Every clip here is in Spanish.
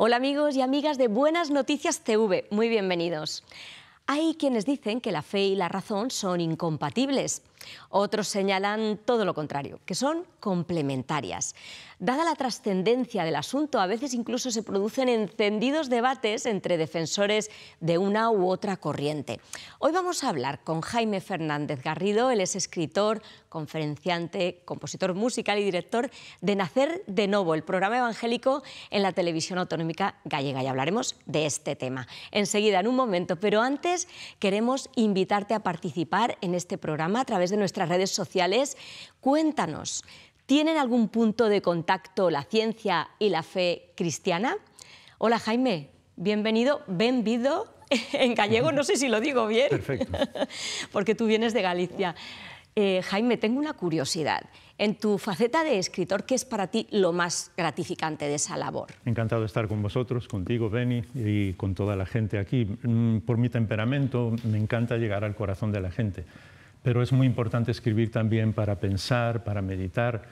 Hola amigos y amigas de Buenas Noticias TV, muy bienvenidos. Hay quienes dicen que la fe y la razón son incompatibles. Otros señalan todo lo contrario, que son complementarias. Dada la trascendencia del asunto, a veces incluso se producen encendidos debates entre defensores de una u otra corriente. Hoy vamos a hablar con Jaime Fernández Garrido, él es escritor, conferenciante, compositor musical y director de Nacer de Novo, el programa evangélico en la televisión autonómica gallega. Y hablaremos de este tema enseguida, en un momento. Pero antes queremos invitarte a participar en este programa a través de nuestras redes sociales. Cuéntanos, ¿tienen algún punto de contacto la ciencia y la fe cristiana? Hola Jaime, bienvenido, benvido... En gallego no sé si lo digo bien, Perfecto. porque tú vienes de Galicia. Eh, Jaime, tengo una curiosidad. En tu faceta de escritor, ¿qué es para ti lo más gratificante de esa labor? Encantado de estar con vosotros, contigo, Benny, y con toda la gente aquí. Mm, por mi temperamento, me encanta llegar al corazón de la gente pero es muy importante escribir también para pensar, para meditar.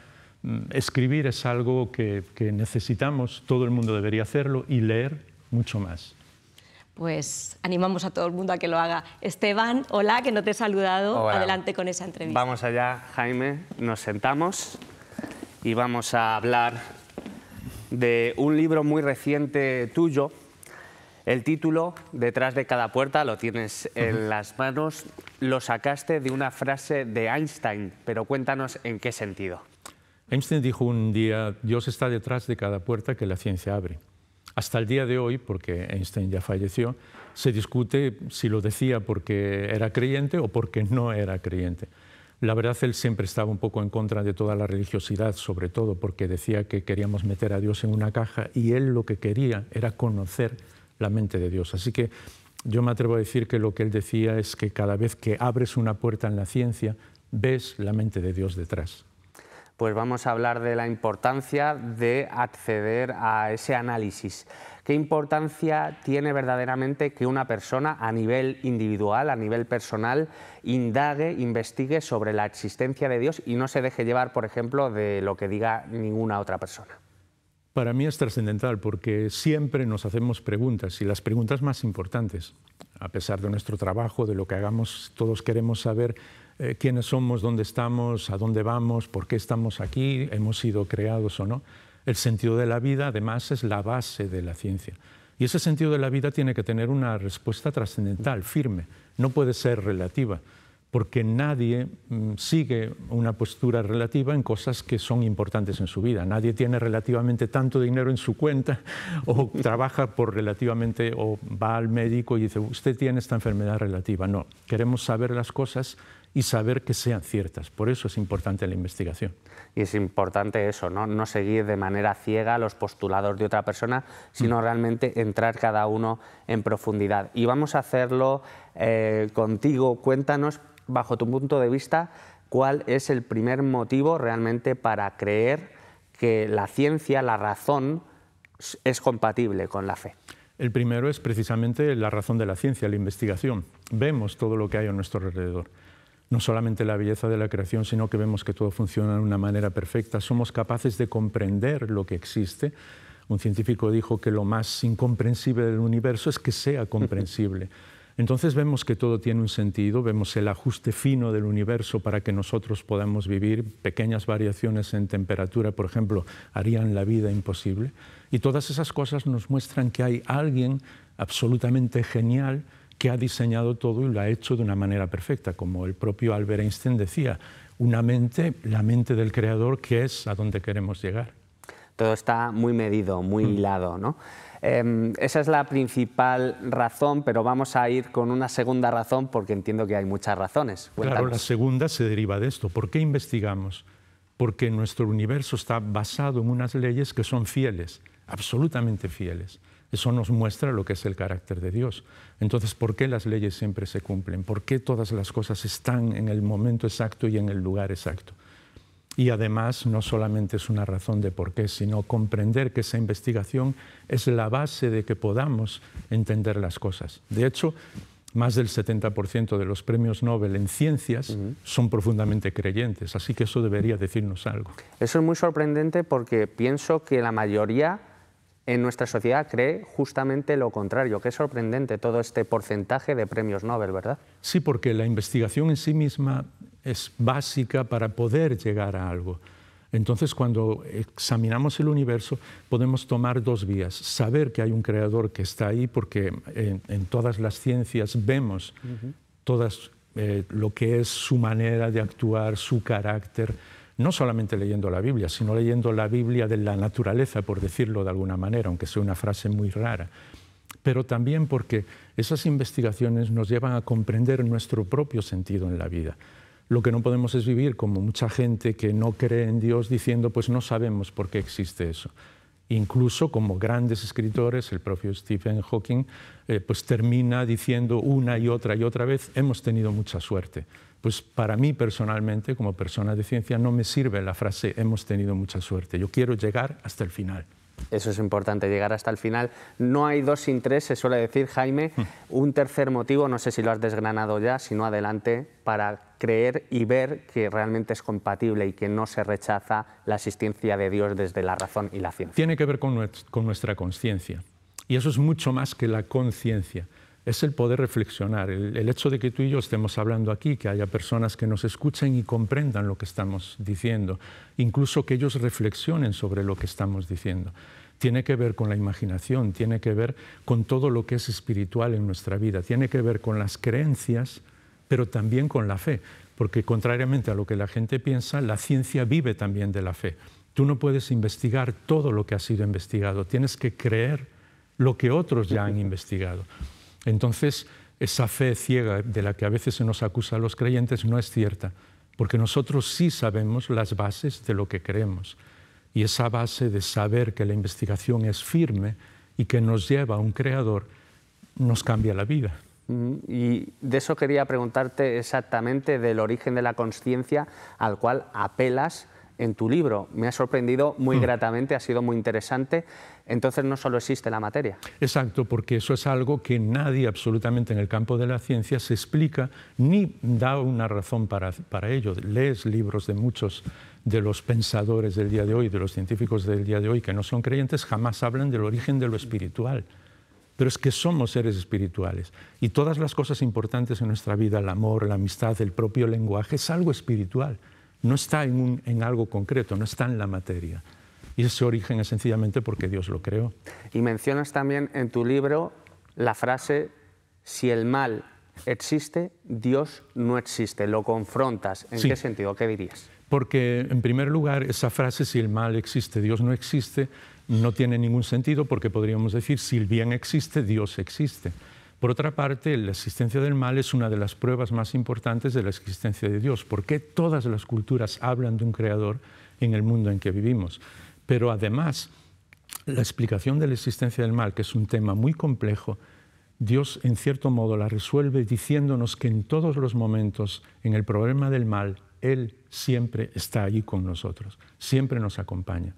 Mm, escribir es algo que, necesitamos, todo el mundo debería hacerlo y leer mucho más pues animamos a todo el mundo a que lo haga. Esteban, hola, que no te he saludado. Adelante con esa entrevista. Vamos allá, Jaime. Nos sentamos y vamos a hablar de un libro muy reciente tuyo el título detrás de cada puerta lo tienes en las manos. Lo sacaste de una frase de Einstein, pero cuéntanos en qué sentido. Einstein dijo un día, Dios está detrás de cada puerta que la ciencia abre. Hasta el día de hoy, porque Einstein ya falleció, se discute si lo decía porque era creyente o porque no era creyente. La verdad, él siempre estaba un poco en contra de toda la religiosidad, sobre todo porque decía que queríamos meter a Dios en una caja y él lo que quería era conocer la mente de Dios. Así que yo me atrevo a decir que lo que él decía es que cada vez que abres una puerta en la ciencia, ves la mente de Dios detrás. Pues vamos a hablar de la importancia de acceder a ese análisis. ¿Qué importancia tiene verdaderamente que una persona a nivel individual, a nivel personal, indague, investigue sobre la existencia de Dios y no se deje llevar, por ejemplo, de lo que diga ninguna otra persona? Para mí es trascendental porque siempre nos hacemos preguntas y las preguntas más importantes, a pesar de nuestro trabajo, de lo que hagamos, todos queremos saber eh, quiénes somos, dónde estamos, a dónde vamos, por qué estamos aquí, hemos sido creados o no. El sentido de la vida, además, es la base de la ciencia. Y ese sentido de la vida tiene que tener una respuesta trascendental, firme, no puede ser relativa porque nadie mm, sigue una postura relativa en cosas que son importantes en su vida. Nadie tiene relativamente tanto dinero en su cuenta o trabaja por relativamente o va al médico y dice, usted tiene esta enfermedad relativa. No, queremos saber las cosas y saber que sean ciertas. Por eso es importante la investigación. Y es importante eso, ¿no? seguir de manera ciega los postulados de otra persona, sino mm. realmente entrar cada uno en profundidad. Y vamos a hacerlo eh, contigo. Cuéntanos bajo tu punto de vista, cuál es el primer motivo realmente para creer que la ciencia, la razón, es compatible con la fe. El primero es precisamente la razón de la ciencia, la investigación. Vemos todo lo que hay a nuestro alrededor. No solamente la belleza de la creación, sino que vemos que todo funciona de una manera perfecta. Somos capaces de comprender lo que existe. Un científico dijo que lo más incomprensible del universo es que sea comprensible. Entonces vemos que todo tiene un sentido, vemos el ajuste fino del universo para que nosotros podamos vivir, pequeñas variaciones en temperatura, por ejemplo, harían la vida imposible. Y todas esas cosas nos muestran que hay alguien absolutamente genial que ha diseñado todo y lo ha hecho de una manera perfecta, como el propio Albert Einstein decía, una mente, la mente del creador, que es a donde queremos llegar. Todo está muy medido, muy mm. hilado. ¿no? Em, esa es la principal razón, pero vamos a ir con una segunda razón porque entiendo que hay muchas razones. Claro, la segunda se deriva de esto. ¿Por qué investigamos? Porque nuestro universo está basado en unas leyes que son fieles, absolutamente fieles. Eso nos muestra lo que es el carácter de Dios. Entonces, ¿por qué las leyes siempre se cumplen? ¿Por qué todas las cosas están en el momento exacto y en el lugar exacto? Y además no solamente es una razón de por qué, sino comprender que esa investigación es la base de que podamos entender las cosas. De hecho, más del 70% de los premios Nobel en ciencias son profundamente creyentes, así que eso debería decirnos algo. Eso es muy sorprendente porque pienso que la mayoría en nuestra sociedad cree justamente lo contrario, que es sorprendente todo este porcentaje de premios Nobel, ¿verdad? Sí, porque la investigación en sí misma es básica para poder llegar a algo. Entonces, cuando examinamos el universo, podemos tomar dos vías. Saber que hay un creador que está ahí, porque en, todas las ciencias vemos todo todas eh, lo que es su manera de actuar, su carácter, no solamente leyendo la Biblia, sino leyendo la Biblia de la naturaleza, por decirlo de alguna manera, aunque sea una frase muy rara pero también porque esas investigaciones nos llevan a comprender nuestro propio sentido en la vida. Lo que no podemos es vivir como mucha gente que no cree en Dios diciendo, pues no sabemos por qué existe eso. Incluso como grandes escritores, el propio Stephen Hawking, eh, pues termina diciendo una y otra y otra vez, hemos tenido mucha suerte. Pues para mí personalmente, como persona de ciencia, no me sirve la frase hemos tenido mucha suerte. Yo quiero llegar hasta el final. Eso es importante, llegar hasta el final. No hay dos sin tres, se suele decir, Jaime. Hmm. Un tercer motivo, no sé si lo has desgranado ya, sino adelante, para creer y ver que realmente es compatible y que no se rechaza la existencia de Dios desde la razón y la ciencia. Tiene que ver con, nuestra conciencia. Y eso es mucho más que la conciencia es el poder reflexionar, el, hecho de que tú y yo estemos hablando aquí, que haya personas que nos escuchen y comprendan lo que estamos diciendo, incluso que ellos reflexionen sobre lo que estamos diciendo. Tiene que ver con la imaginación, tiene que ver con todo lo que es espiritual en nuestra vida, tiene que ver con las creencias, pero también con la fe, porque contrariamente a lo que la gente piensa, la ciencia vive también de la fe. Tú no puedes investigar todo lo que ha sido investigado, tienes que creer lo que otros ya han investigado. Entonces, esa fe ciega de la que a veces se nos acusa a los creyentes no es cierta, porque nosotros sí sabemos las bases de lo que creemos. Y esa base de saber que la investigación es firme y que nos lleva a un creador nos cambia la vida. Y de eso quería preguntarte exactamente del origen de la conciencia al cual apelas en tu libro. Me ha sorprendido muy mm. gratamente, ha sido muy interesante. Entonces no solo existe la materia. Exacto, porque eso es algo que nadie absolutamente en el campo de la ciencia se explica ni da una razón para ello. Lees libros de muchos de los pensadores del día de hoy, de los científicos del día de hoy que no son creyentes, jamás hablan del origen de lo espiritual pero es que somos seres espirituales. Y todas las cosas importantes en nuestra vida, el amor, la amistad, el propio lenguaje, es algo espiritual no está en, algo concreto, no está en la materia. Y ese origen es sencillamente porque Dios lo creó. Y mencionas también en tu libro la frase, si el mal existe, Dios no existe. Lo confrontas. ¿En qué sentido? ¿Qué dirías? Porque, en primer lugar, esa frase, si el mal existe, Dios no existe, no tiene ningún sentido porque podríamos decir, si el bien existe, Dios existe. Por otra parte, la existencia del mal es una de las pruebas más importantes de la existencia de Dios. ¿Por qué todas las culturas hablan de un creador en el mundo en que vivimos? Pero además, la explicación de la existencia del mal, que es un tema muy complejo, Dios en cierto modo la resuelve diciéndonos que en todos los momentos, en el problema del mal, Él siempre está allí con nosotros, siempre nos acompaña.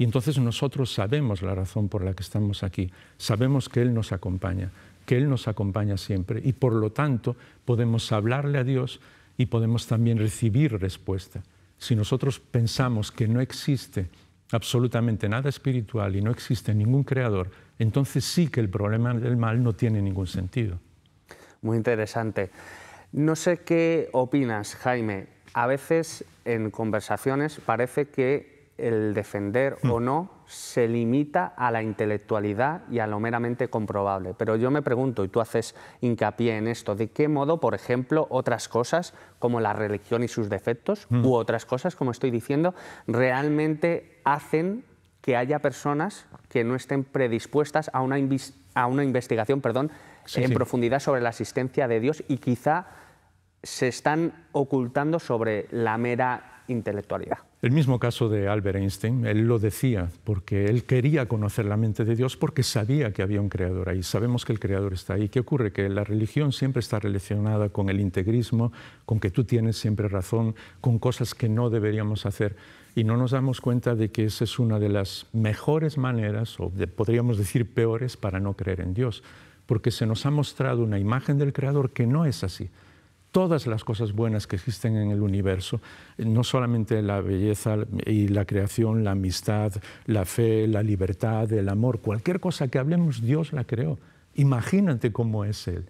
Y entonces nosotros sabemos la razón por la que estamos aquí, sabemos que Él nos acompaña que Él nos acompaña siempre y por lo tanto podemos hablarle a Dios y podemos también recibir respuesta. Si nosotros pensamos que no existe absolutamente nada espiritual y no existe ningún creador, entonces sí que el problema del mal no tiene ningún sentido. Muy interesante. No sé qué opinas, Jaime. A veces en conversaciones parece que el defender o hmm. no se limita a la intelectualidad y a lo meramente comprobable. Pero yo me pregunto, y tú haces hincapié en esto, ¿de qué modo, por ejemplo, otras cosas como la religión y sus defectos, hmm. u otras cosas, como estoy diciendo, realmente hacen que haya personas que no estén predispuestas a una, a una investigación perdón, en profundidad sobre la existencia de Dios y quizá se están ocultando sobre la mera intelectualidad. El mismo caso de Albert Einstein, él lo decía porque él quería conocer la mente de Dios porque sabía que había un creador ahí, sabemos que el creador está ahí. ¿Qué ocurre? Que la religión siempre está relacionada con el integrismo, con que tú tienes siempre razón, con cosas que no deberíamos hacer y no nos damos cuenta de que esa es una de las mejores maneras, o podríamos decir peores, para no creer en Dios, porque se nos ha mostrado una imagen del creador que no es así todas las cosas buenas que existen en el universo, eh, no solamente la belleza y la creación, la amistad, la fe, la libertad, el amor, cualquier cosa que hablemos, Dios la creó. Imagínate cómo es Él.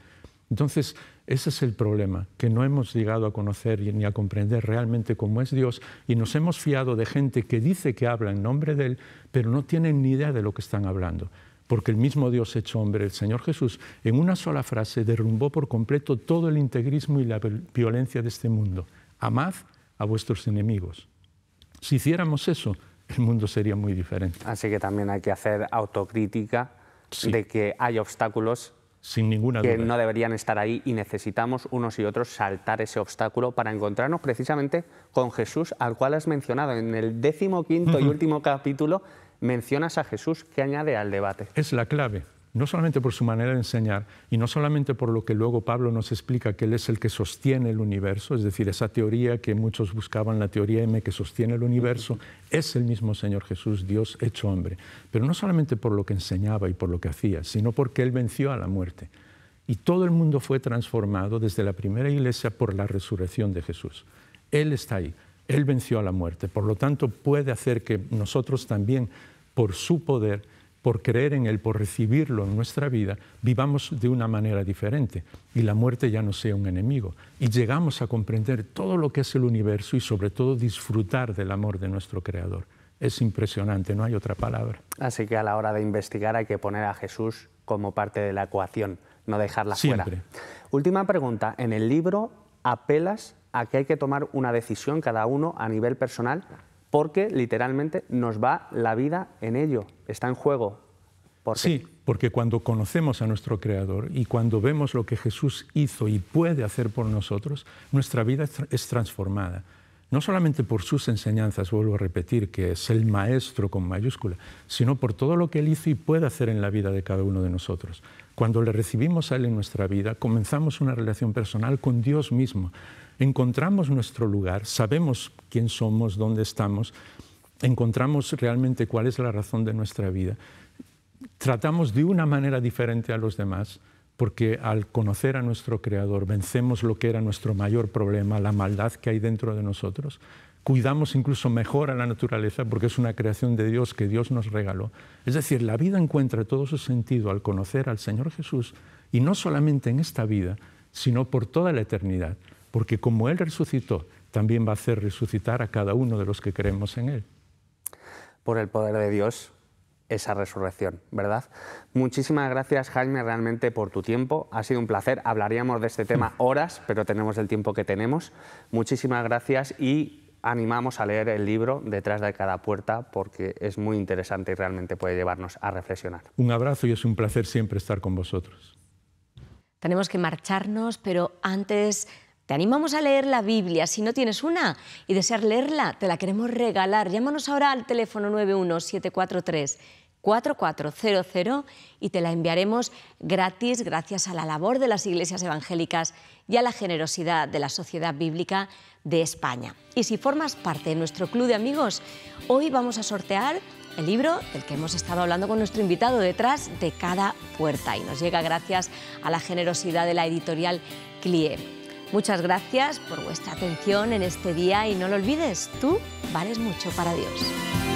Entonces, ese es el problema, que no hemos llegado a conocer ni a comprender realmente cómo es Dios y nos hemos fiado de gente que dice que habla en nombre de Él, pero no tienen ni idea de lo que están hablando porque el mismo Dios hecho hombre, el Señor Jesús, en una sola frase derrumbó por completo todo el integrismo y la violencia de este mundo. Amad a vuestros enemigos. Si hiciéramos eso, el mundo sería muy diferente. Así que también hay que hacer autocrítica de que hay obstáculos Sin ninguna que no deberían estar ahí y necesitamos unos y otros saltar ese obstáculo para encontrarnos precisamente con Jesús, al cual has mencionado en el décimo quinto y último capítulo mencionas a Jesús que añade al debate. Es la clave, no solamente por su manera de enseñar y no solamente por lo que luego Pablo nos explica, que él es el que sostiene el universo, es decir, esa teoría que muchos buscaban, la teoría M que sostiene el universo, es el mismo Señor Jesús, Dios hecho hombre. Pero no solamente por lo que enseñaba y por lo que hacía, sino porque él venció a la muerte. Y todo el mundo fue transformado desde la primera iglesia por la resurrección de Jesús. Él está ahí. Él venció a la muerte, por lo tanto puede hacer que nosotros también, por su poder, por creer en Él, por recibirlo en nuestra vida, vivamos de una manera diferente y la muerte ya no sea un enemigo. Y llegamos a comprender todo lo que es el universo y sobre todo disfrutar del amor de nuestro Creador. Es impresionante, no hay otra palabra. Así que a la hora de investigar hay que poner a Jesús como parte de la ecuación, no dejarla Siempre. Última pregunta. En el libro apelas a que hay que tomar una decisión cada uno a nivel personal porque literalmente nos va la vida en ello, está en juego. Sí, porque cuando conocemos a nuestro Creador y cuando vemos lo que Jesús hizo y puede hacer por nosotros, nuestra vida es transformada no solamente por sus enseñanzas, vuelvo a repetir, que es el maestro con mayúscula, sino por todo lo que él hizo y puede hacer en la vida de cada uno de nosotros. Cuando le recibimos a él en nuestra vida, comenzamos una relación personal con Dios mismo, encontramos nuestro lugar, sabemos quién somos, dónde estamos, encontramos realmente cuál es la razón de nuestra vida, tratamos de una manera diferente a los demás porque al conocer a nuestro Creador vencemos lo que era nuestro mayor problema, la maldad que hay dentro de nosotros, cuidamos incluso mejor a la naturaleza porque es una creación de Dios que Dios nos regaló. Es decir, la vida encuentra todo su sentido al conocer al Señor Jesús y no solamente en esta vida, sino por toda la eternidad, porque como Él resucitó, también va a hacer resucitar a cada uno de los que creemos en Él. Por el poder de Dios, esa resurrección, ¿verdad? Muchísimas gracias Jaime realmente por tu tiempo, ha sido un placer, hablaríamos de este tema horas, pero tenemos el tiempo que tenemos. Muchísimas gracias y animamos a leer el libro Detrás de cada puerta porque es muy interesante y realmente puede llevarnos a reflexionar. Un abrazo y es un placer siempre estar con vosotros. Tenemos que marcharnos, pero antes te animamos a leer la Biblia, si no tienes una y deseas leerla, te la queremos regalar. Llámanos ahora al teléfono 91743. 4400 y te la enviaremos gratis gracias a la labor de las iglesias evangélicas y a la generosidad de la Sociedad Bíblica de España. Y si formas parte de nuestro club de amigos, hoy vamos a sortear el libro del que hemos estado hablando con nuestro invitado detrás de cada puerta y nos llega gracias a la generosidad de la editorial CLIE. Muchas gracias por vuestra atención en este día y no lo olvides, tú vales mucho para Dios.